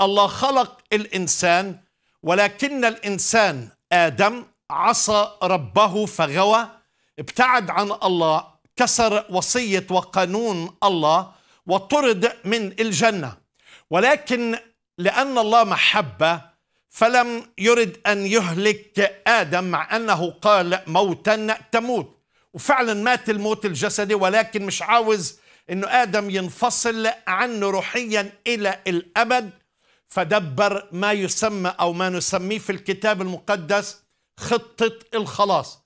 الله خلق الإنسان ولكن الإنسان آدم عصى ربه فغوى ابتعد عن الله كسر وصية وقانون الله وطرد من الجنة ولكن لأن الله محبة فلم يرد أن يهلك آدم مع أنه قال موتا تموت وفعلا مات الموت الجسدي ولكن مش عاوز أنه آدم ينفصل عنه روحيا إلى الأبد فدبر ما يسمى أو ما نسميه في الكتاب المقدس خطة الخلاص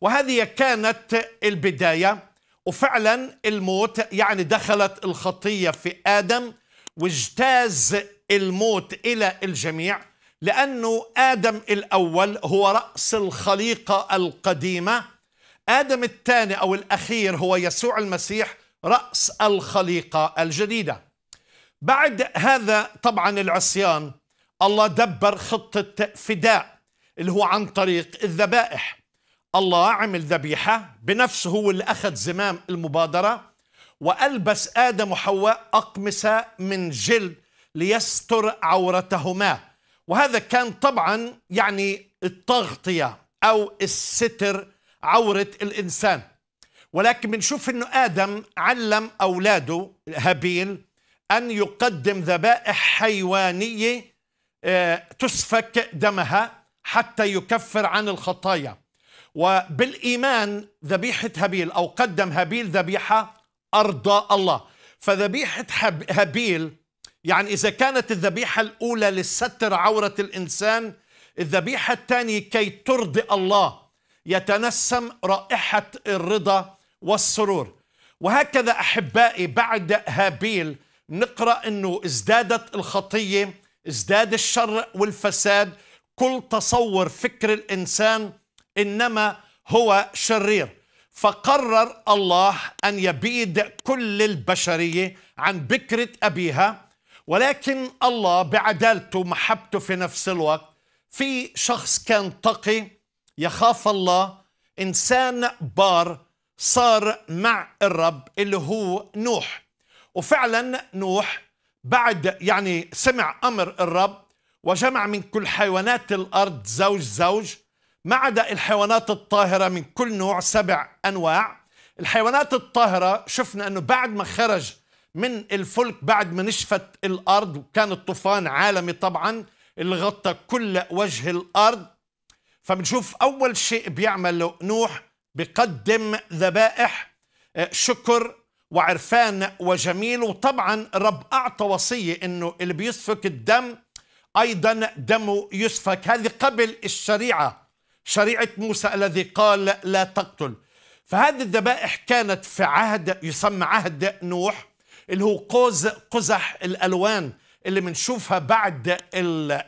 وهذه كانت البداية وفعلا الموت يعني دخلت الخطية في آدم واجتاز الموت إلى الجميع لأنه آدم الأول هو رأس الخليقة القديمة آدم الثاني أو الأخير هو يسوع المسيح رأس الخليقة الجديدة بعد هذا طبعا العصيان الله دبر خطة فداء اللي هو عن طريق الذبائح الله عمل ذبيحة بنفسه هو اللي أخذ زمام المبادرة وألبس آدم وحواء أقمصة من جلد ليستر عورتهما وهذا كان طبعا يعني التغطية أو الستر عورة الإنسان ولكن بنشوف أنه آدم علم أولاده هابيل أن يقدم ذبائح حيوانية آه، تسفك دمها حتى يكفر عن الخطايا وبالإيمان ذبيحة هابيل أو قدم هابيل ذبيحة أرضى الله فذبيحة هابيل يعني إذا كانت الذبيحة الأولى للستر عورة الإنسان الذبيحة الثانية كي ترضي الله يتنسم رائحة الرضا والسرور وهكذا أحبائي بعد هابيل نقرأ أنه ازدادت الخطية ازداد الشر والفساد كل تصور فكر الإنسان إنما هو شرير فقرر الله أن يبيد كل البشرية عن بكرة أبيها ولكن الله بعدالته ومحبته في نفس الوقت في شخص كان تقي يخاف الله إنسان بار صار مع الرب اللي هو نوح وفعلا نوح بعد يعني سمع أمر الرب وجمع من كل حيوانات الأرض زوج زوج ما عدا الحيوانات الطاهرة من كل نوع سبع أنواع الحيوانات الطاهرة شفنا أنه بعد ما خرج من الفلك بعد ما نشفت الأرض وكان الطوفان عالمي طبعا اللي غطى كل وجه الأرض فبنشوف أول شيء بيعمله نوح بقدم ذبائح آه، شكر وعرفان وجميل وطبعا الرب أعطى وصية أنه اللي بيسفك الدم أيضا دمه يسفك هذه قبل الشريعة شريعة موسى الذي قال لا تقتل فهذه الذبائح كانت في عهد يسمى عهد نوح اللي هو قوز قزح الألوان اللي بنشوفها بعد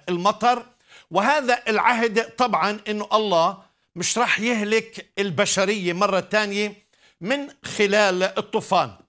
المطر وهذا العهد طبعا أنه الله مش راح يهلك البشرية مرة تانية من خلال الطوفان